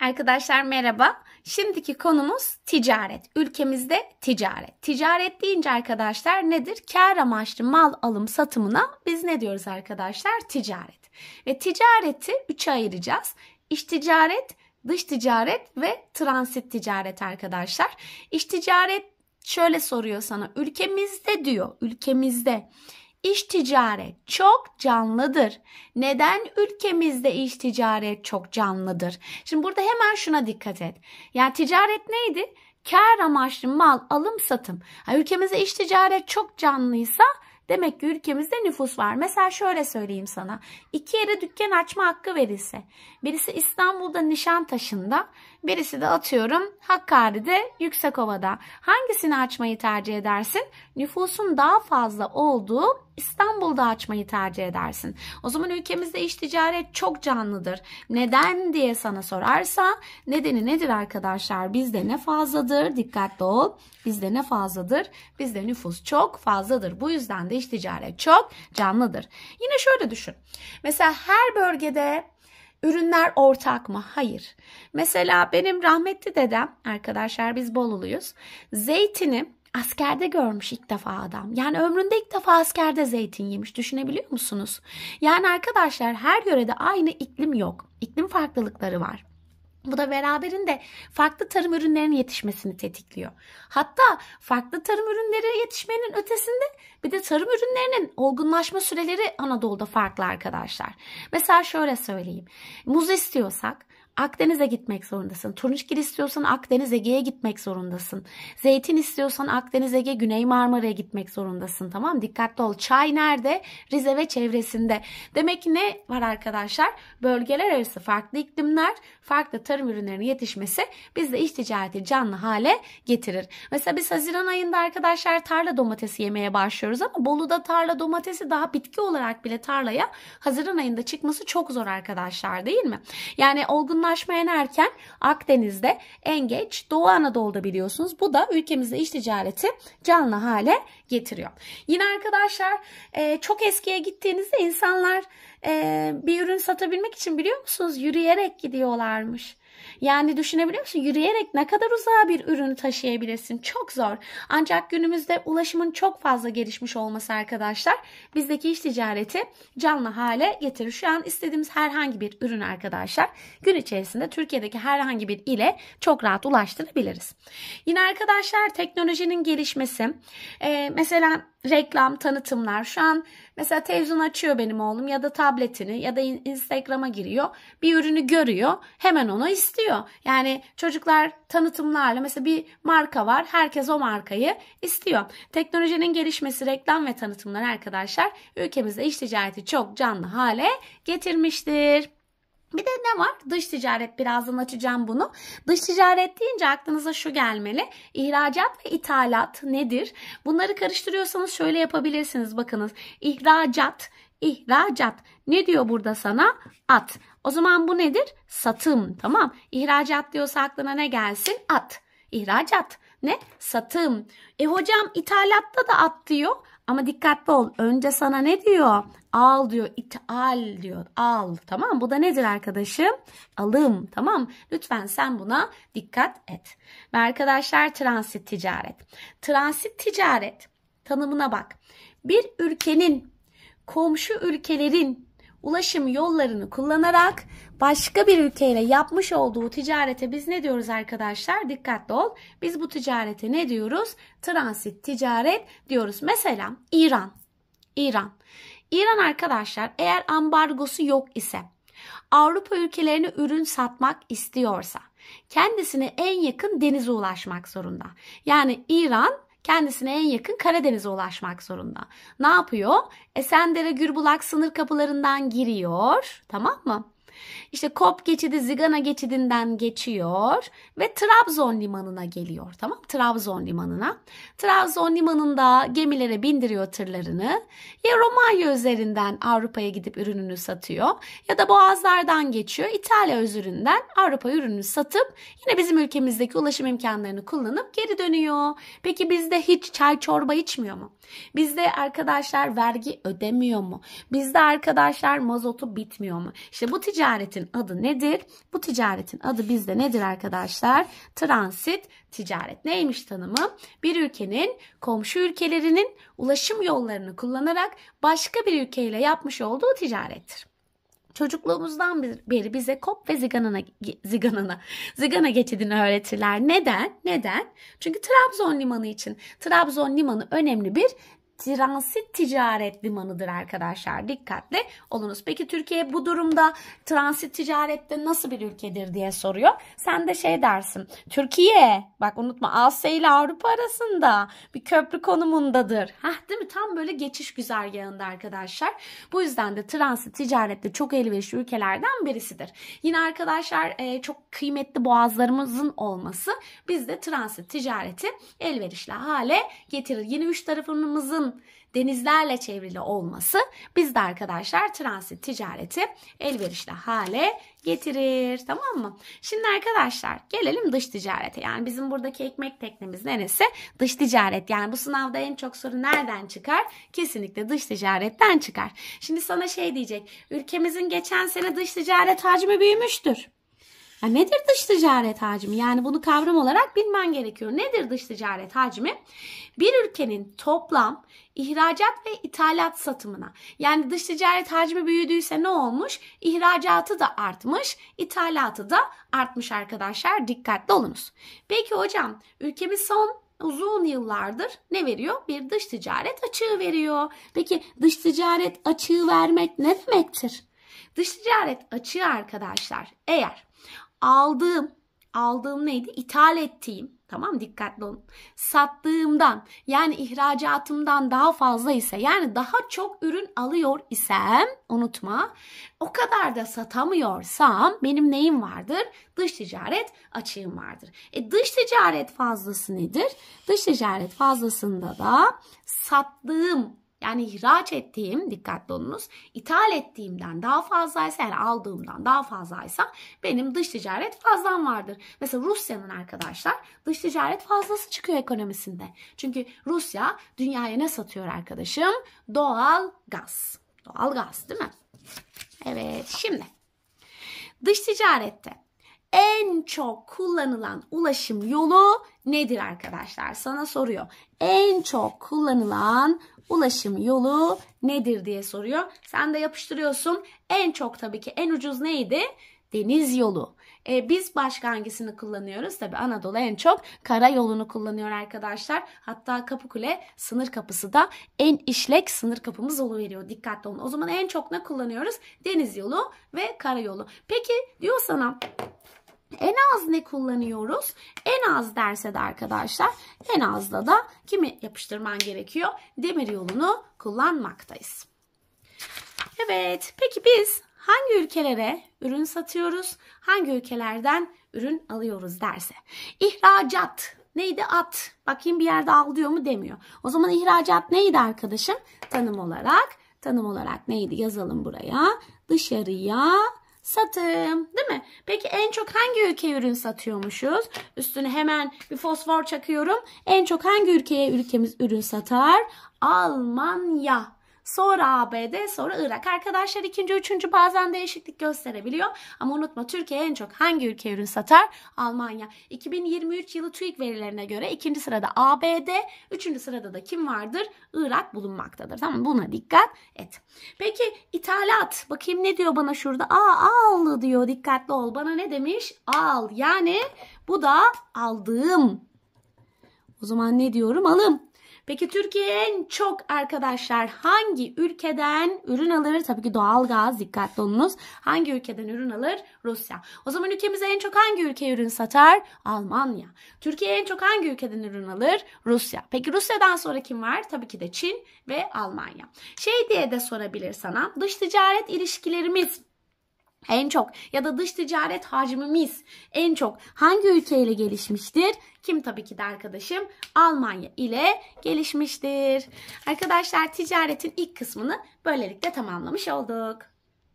Arkadaşlar merhaba. Şimdiki konumuz ticaret. Ülkemizde ticaret. Ticaret deyince arkadaşlar nedir? Kar amaçlı mal alım satımına biz ne diyoruz arkadaşlar? Ticaret. Ve ticareti üçe ayıracağız. İş ticaret, dış ticaret ve transit ticaret arkadaşlar. İş ticaret şöyle soruyor sana. Ülkemizde diyor. Ülkemizde İş ticaret çok canlıdır. Neden ülkemizde iş ticaret çok canlıdır? Şimdi burada hemen şuna dikkat et. Yani ticaret neydi? Kar amaçlı mal alım satım. Ha, ülkemizde iş ticaret çok canlıysa Demek ki ülkemizde nüfus var. Mesela şöyle söyleyeyim sana. İki yere dükkan açma hakkı verilse. Birisi İstanbul'da Nişantaşı'nda, Birisi de atıyorum Hakkari'de Yüksekova'da. Hangisini açmayı tercih edersin? Nüfusun daha fazla olduğu İstanbul'da açmayı tercih edersin. O zaman ülkemizde iş ticaret çok canlıdır. Neden diye sana sorarsa nedeni nedir arkadaşlar? Bizde ne fazladır? Dikkatli ol. Bizde ne fazladır? Bizde nüfus çok fazladır. Bu yüzden de iş ticaret çok canlıdır. Yine şöyle düşün. Mesela her bölgede Ürünler ortak mı? Hayır. Mesela benim rahmetli dedem arkadaşlar biz Boluluyuz. Zeytini askerde görmüş ilk defa adam. Yani ömründe ilk defa askerde zeytin yemiş. Düşünebiliyor musunuz? Yani arkadaşlar her yörede aynı iklim yok. İklim farklılıkları var. Bu da beraberinde farklı tarım ürünlerinin yetişmesini tetikliyor. Hatta farklı tarım ürünleri yetişmenin ötesinde bir de tarım ürünlerinin olgunlaşma süreleri Anadolu'da farklı arkadaşlar. Mesela şöyle söyleyeyim. Muz istiyorsak Akdeniz'e gitmek zorundasın. Turunçgil istiyorsan Akdeniz Ege'ye gitmek zorundasın. Zeytin istiyorsan Akdeniz Ege Güney Marmara'ya gitmek zorundasın. Tamam dikkatli ol. Çay nerede? Rize ve çevresinde. Demek ki ne var arkadaşlar? Bölgeler arası farklı iklimler, farklı tarım ürünlerinin yetişmesi bizde iç ticareti canlı hale getirir. Mesela biz Haziran ayında arkadaşlar tarla domatesi yemeye başlıyoruz ama Bolu'da tarla domatesi daha bitki olarak bile tarlaya Haziran ayında çıkması çok zor arkadaşlar değil mi? Yani olgunlar yoğunlaşmaya erken Akdeniz'de en geç Doğu Anadolu'da biliyorsunuz. Bu da ülkemizde iş ticareti canlı hale getiriyor. Yine arkadaşlar e, çok eskiye gittiğinizde insanlar e, bir ürün satabilmek için biliyor musunuz yürüyerek gidiyorlarmış. Yani düşünebiliyor musun? Yürüyerek ne kadar uzağa bir ürünü taşıyabilirsin? Çok zor. Ancak günümüzde ulaşımın çok fazla gelişmiş olması arkadaşlar bizdeki iş ticareti canlı hale getirir. Şu an istediğimiz herhangi bir ürün arkadaşlar gün içerisinde Türkiye'deki herhangi bir ile çok rahat ulaştırabiliriz. Yine arkadaşlar teknolojinin gelişmesi mesela reklam, tanıtımlar şu an Mesela televizyon açıyor benim oğlum ya da tabletini ya da Instagram'a giriyor. Bir ürünü görüyor hemen onu istiyor. Yani çocuklar tanıtımlarla mesela bir marka var herkes o markayı istiyor. Teknolojinin gelişmesi reklam ve tanıtımlar arkadaşlar ülkemizde iş ticareti çok canlı hale getirmiştir. Bir de ne var? Dış ticaret birazdan açacağım bunu. Dış ticaret deyince aklınıza şu gelmeli. İhracat ve ithalat nedir? Bunları karıştırıyorsanız şöyle yapabilirsiniz. Bakınız İhracat, İhracat. ne diyor burada sana? At. O zaman bu nedir? Satım. Tamam. İhracat diyorsa aklına ne gelsin? At. İhracat. Ne? Satım. E hocam ithalatta da at diyor. Ama dikkatli ol. Önce sana ne diyor? Al diyor. İtal diyor. Al. Tamam. Bu da nedir arkadaşım? Alım. Tamam. Lütfen sen buna dikkat et. Ve arkadaşlar transit ticaret. Transit ticaret tanımına bak. Bir ülkenin komşu ülkelerin ulaşım yollarını kullanarak başka bir ülkeyle yapmış olduğu ticarete biz ne diyoruz arkadaşlar? Dikkatli ol. Biz bu ticarete ne diyoruz? Transit ticaret diyoruz. Mesela İran. İran. İran arkadaşlar eğer ambargosu yok ise Avrupa ülkelerine ürün satmak istiyorsa kendisine en yakın denize ulaşmak zorunda. Yani İran kendisine en yakın Karadeniz'e ulaşmak zorunda. Ne yapıyor? Esendere Gürbulak sınır kapılarından giriyor. Tamam mı? İşte Kop geçidi Zigana geçidinden geçiyor ve Trabzon limanına geliyor. Tamam Trabzon limanına. Trabzon limanında gemilere bindiriyor tırlarını. Ya Romanya üzerinden Avrupa'ya gidip ürününü satıyor ya da Boğazlardan geçiyor. İtalya üzerinden Avrupa ürününü satıp yine bizim ülkemizdeki ulaşım imkanlarını kullanıp geri dönüyor. Peki bizde hiç çay çorba içmiyor mu? Bizde arkadaşlar vergi ödemiyor mu? Bizde arkadaşlar mazotu bitmiyor mu? İşte bu ticaret ticaretin adı nedir? Bu ticaretin adı bizde nedir arkadaşlar? Transit ticaret. Neymiş tanımı? Bir ülkenin komşu ülkelerinin ulaşım yollarını kullanarak başka bir ülkeyle yapmış olduğu ticarettir. Çocukluğumuzdan beri bize kop ve ziganana, ziganana, zigana geçidini öğretirler. Neden? Neden? Çünkü Trabzon limanı için. Trabzon limanı önemli bir transit ticaret limanıdır arkadaşlar. Dikkatli olunuz. Peki Türkiye bu durumda transit ticarette nasıl bir ülkedir diye soruyor. Sen de şey dersin. Türkiye bak unutma Asya ile Avrupa arasında bir köprü konumundadır. Heh, değil mi? Tam böyle geçiş güzergahında arkadaşlar. Bu yüzden de transit ticarette çok elverişli ülkelerden birisidir. Yine arkadaşlar e, çok kıymetli boğazlarımızın olması bizde transit ticareti elverişli hale getirir. Yine üç tarafımızın denizlerle çevrili olması bizde arkadaşlar transit ticareti elverişli hale getirir. Tamam mı? Şimdi arkadaşlar gelelim dış ticarete. Yani bizim buradaki ekmek teknemiz neresi? Dış ticaret. Yani bu sınavda en çok soru nereden çıkar? Kesinlikle dış ticaretten çıkar. Şimdi sana şey diyecek. Ülkemizin geçen sene dış ticaret hacmi büyümüştür. Ya nedir dış ticaret hacmi? Yani bunu kavram olarak bilmen gerekiyor. Nedir dış ticaret hacmi? Bir ülkenin toplam ihracat ve ithalat satımına. Yani dış ticaret hacmi büyüdüyse ne olmuş? İhracatı da artmış, ithalatı da artmış arkadaşlar. Dikkatli olunuz. Peki hocam, ülkemiz son uzun yıllardır ne veriyor? Bir dış ticaret açığı veriyor. Peki dış ticaret açığı vermek ne demektir? Dış ticaret açığı arkadaşlar eğer aldığım, aldığım neydi? İthal ettiğim, tamam dikkatli olun. Sattığımdan yani ihracatımdan daha fazla ise yani daha çok ürün alıyor isem unutma o kadar da satamıyorsam benim neyim vardır? Dış ticaret açığım vardır. E dış ticaret fazlası nedir? Dış ticaret fazlasında da sattığım yani ihraç ettiğim, dikkatli olunuz, ithal ettiğimden daha fazlaysa, yani aldığımdan daha fazlaysa benim dış ticaret fazlam vardır. Mesela Rusya'nın arkadaşlar dış ticaret fazlası çıkıyor ekonomisinde. Çünkü Rusya dünyaya ne satıyor arkadaşım? Doğal gaz. Doğal gaz değil mi? Evet şimdi dış ticarette en çok kullanılan ulaşım yolu nedir arkadaşlar? Sana soruyor. En çok kullanılan ulaşım yolu nedir diye soruyor. Sen de yapıştırıyorsun. En çok tabii ki en ucuz neydi? Deniz yolu. E, biz başka hangisini kullanıyoruz? Tabi Anadolu en çok kara yolunu kullanıyor arkadaşlar. Hatta Kapıkule sınır kapısı da en işlek sınır kapımız oluveriyor. Dikkatli olun. O zaman en çok ne kullanıyoruz? Deniz yolu ve kara yolu. Peki diyor sana en az ne kullanıyoruz? En az derse de arkadaşlar en azda da kimi yapıştırman gerekiyor? Demir yolunu kullanmaktayız. Evet peki biz hangi ülkelere ürün satıyoruz? Hangi ülkelerden ürün alıyoruz derse. İhracat neydi? At. Bakayım bir yerde al diyor mu demiyor. O zaman ihracat neydi arkadaşım? Tanım olarak. Tanım olarak neydi? Yazalım buraya. Dışarıya satım. Değil mi? Peki en çok hangi ülkeye ürün satıyormuşuz? Üstüne hemen bir fosfor çakıyorum. En çok hangi ülkeye ülkemiz ürün satar? Almanya. Sonra ABD, sonra Irak. Arkadaşlar ikinci, üçüncü bazen değişiklik gösterebiliyor. Ama unutma Türkiye en çok hangi ülke ürün satar? Almanya. 2023 yılı TÜİK verilerine göre ikinci sırada ABD, üçüncü sırada da kim vardır? Irak bulunmaktadır. Tamam buna dikkat et. Peki ithalat. Bakayım ne diyor bana şurada? Aa al diyor dikkatli ol. Bana ne demiş? Al. Yani bu da aldığım. O zaman ne diyorum? Alım. Peki Türkiye en çok arkadaşlar hangi ülkeden ürün alır? Tabii ki doğal gaz dikkatli olunuz. Hangi ülkeden ürün alır? Rusya. O zaman ülkemize en çok hangi ülke ürün satar? Almanya. Türkiye en çok hangi ülkeden ürün alır? Rusya. Peki Rusya'dan sonra kim var? Tabii ki de Çin ve Almanya. Şey diye de sorabilir sana. Dış ticaret ilişkilerimiz en çok ya da dış ticaret hacmimiz en çok hangi ülkeyle gelişmiştir? Kim tabii ki de arkadaşım Almanya ile gelişmiştir. Arkadaşlar ticaretin ilk kısmını böylelikle tamamlamış olduk.